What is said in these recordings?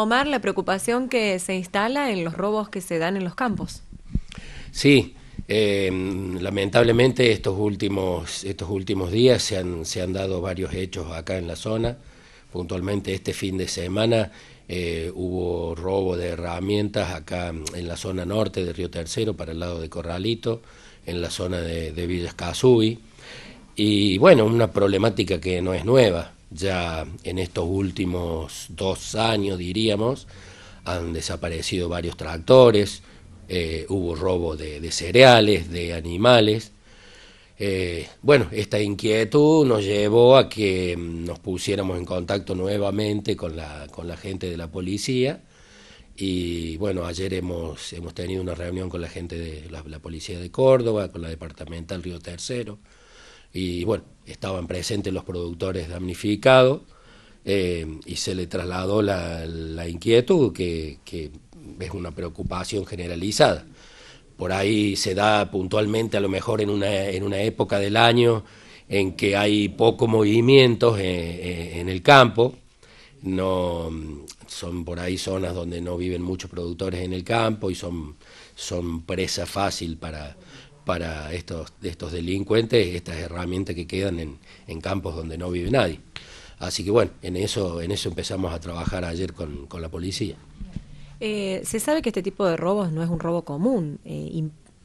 Omar, la preocupación que se instala en los robos que se dan en los campos. Sí, em, lamentablemente estos últimos, estos últimos días se han, dado varios hechos acá en la zona. Puntualmente este fin de semana eh, hubo robo de herramientas acá en la zona norte de Río Tercero para el lado de Corralito, en la zona de, de Villas Y bueno, una problemática que no es nueva ya en estos últimos dos años, diríamos, han desaparecido varios tractores, eh, hubo robo de, cereales, de animales. Eh, bueno, esta inquietud nos llevó a que mm, nos pusiéramos en contacto nuevamente con la, con la gente de la policía y bueno, ayer hemos, hemos tenido una reunión con la gente de la policía de Córdoba, con la departamental Río Tercero y bueno, estaban presentes los productores damnificados eh, y se le trasladó la, inquietud, que, es una preocupación generalizada. Por ahí se da puntualmente, a lo mejor en una, en una época del año en que hay poco movimientos eh, eh, en, el campo, no son por ahí zonas donde no viven muchos productores en el campo y son, son presa fácil para, para estos, estos delincuentes, estas herramientas que quedan en, campos donde no vive nadie. Así que bueno, en eso, en eso empezamos a trabajar ayer con, la policía. Eh, se sabe que este tipo de robos no es un robo común. Eh,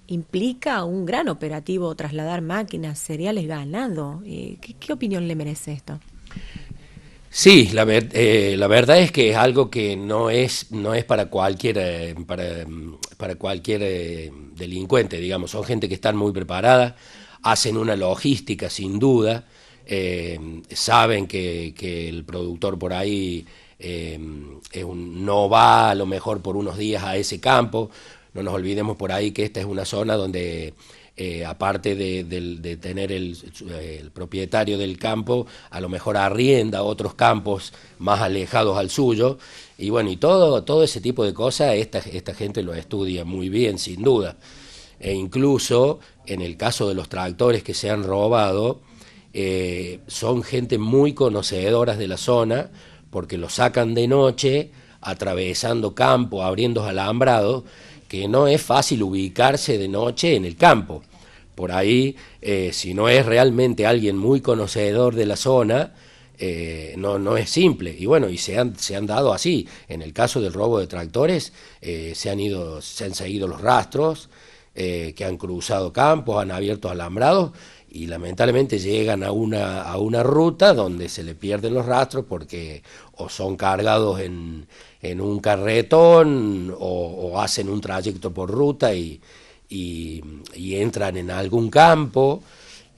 implica un gran operativo, trasladar máquinas, cereales, ganado. Eh, ¿qué, opinión le merece esto? Sí, la, eh, la verdad es que es algo que no es, no es para cualquier, eh, para, mm, para, cualquier eh, delincuente, digamos. Son gente que están muy preparada, hacen una logística sin duda, saben que, que, el productor por ahí no va a lo mejor por unos días a ese campo. No nos olvidemos por ahí que esta es una zona donde eh, aparte de, tener el, propietario del campo, a lo mejor arrienda otros campos más alejados al suyo. Y bueno, y todo, todo ese tipo de cosas, esta, gente lo estudia muy bien, sin duda. E incluso en el caso de los tractores que se han robado, eh, son gente muy conocedoras de la zona, porque lo sacan de noche, atravesando campo, abriendo alambrados, que no es fácil ubicarse de noche en el campo. Por ahí, eh, si no es realmente alguien muy conocedor de la zona, eh, no, no es simple. Y bueno, y se han, se han dado así. En el caso del robo de tractores, eh, se, han ido, se han seguido los rastros, eh, que han cruzado campos, han abierto alambrados y lamentablemente llegan a una, a una ruta donde se le pierden los rastros porque o son cargados en, en un carretón o, hacen un trayecto por ruta y, y, entran en algún campo.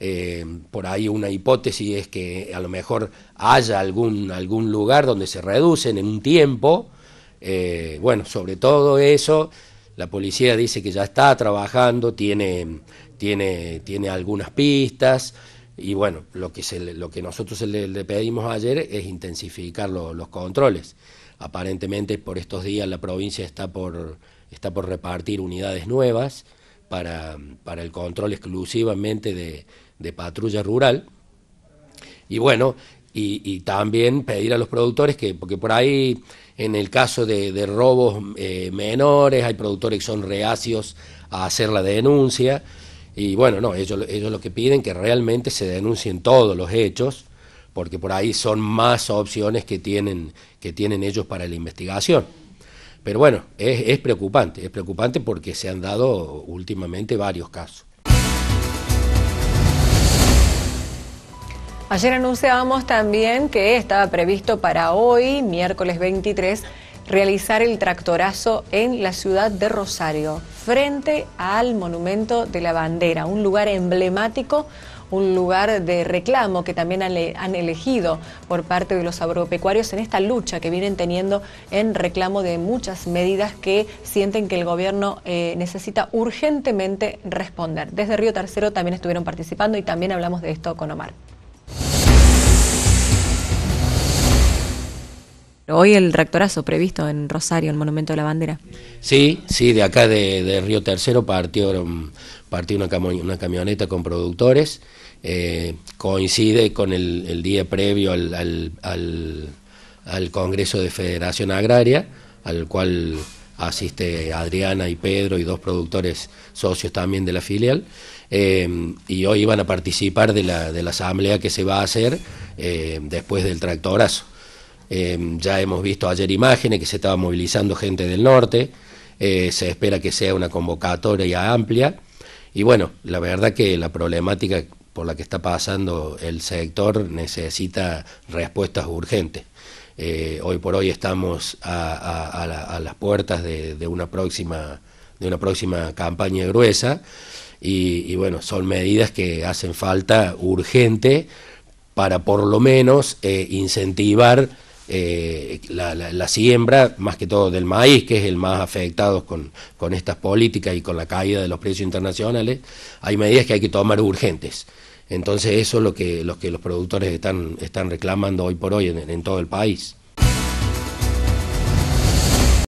Eh, por ahí una hipótesis es que a lo mejor haya algún, algún lugar donde se reducen en un tiempo. Eh, bueno, sobre todo eso la policía dice que ya está trabajando, tiene, tiene, tiene algunas pistas. Y bueno, lo que, lo que nosotros le, pedimos ayer es intensificar los controles. Aparentemente por estos días la provincia está por, está por repartir unidades nuevas para, para el control exclusivamente de, patrulla rural. Y bueno, y, también pedir a los productores que, porque por ahí en el caso de, robos eh, menores, hay productores que son reacios a hacer la denuncia. Y bueno, no, ellos, lo que piden que realmente se denuncien todos los hechos, porque por ahí son más opciones que tienen, que tienen ellos para la investigación. Pero bueno, es preocupante, es preocupante porque se han dado últimamente varios casos. Ayer anunciábamos también que estaba previsto para hoy, miércoles 23, realizar el tractorazo en la ciudad de Rosario, frente al Monumento de la Bandera, un lugar emblemático, un lugar de reclamo que también han, elegido por parte de los agropecuarios en esta lucha que vienen teniendo en reclamo de muchas medidas que sienten que el gobierno eh, necesita urgentemente responder. Desde Río Tercero también estuvieron participando y también hablamos de esto con Omar. Hoy el tractorazo previsto en Rosario, el Monumento de la Bandera. Sí, sí, de acá de, Río Tercero partió um, una, camioneta con productores. Eh, coincide con el, día previo al, Congreso de Federación Agraria, al cual asiste Adriana y Pedro y dos productores socios también de la filial. Eh, y hoy iban a participar de la, de la asamblea que se va a hacer eh, después del tractorazo. Em, ya hemos visto ayer imágenes que se estaba movilizando gente del norte, eh, se espera que sea una convocatoria amplia y bueno, la verdad que la problemática por la que está pasando el sector necesita respuestas urgentes. Eh, hoy por hoy estamos a, las puertas de, una próxima, de una próxima campaña gruesa y, bueno, son medidas que hacen falta urgente para por lo menos eh, incentivar eh, la, siembra, más que todo del maíz, que es el más afectado con, con estas políticas y con la caída de los precios internacionales, hay medidas que hay que tomar urgentes. Entonces eso es lo que, que los productores están, están reclamando hoy por hoy en todo el país.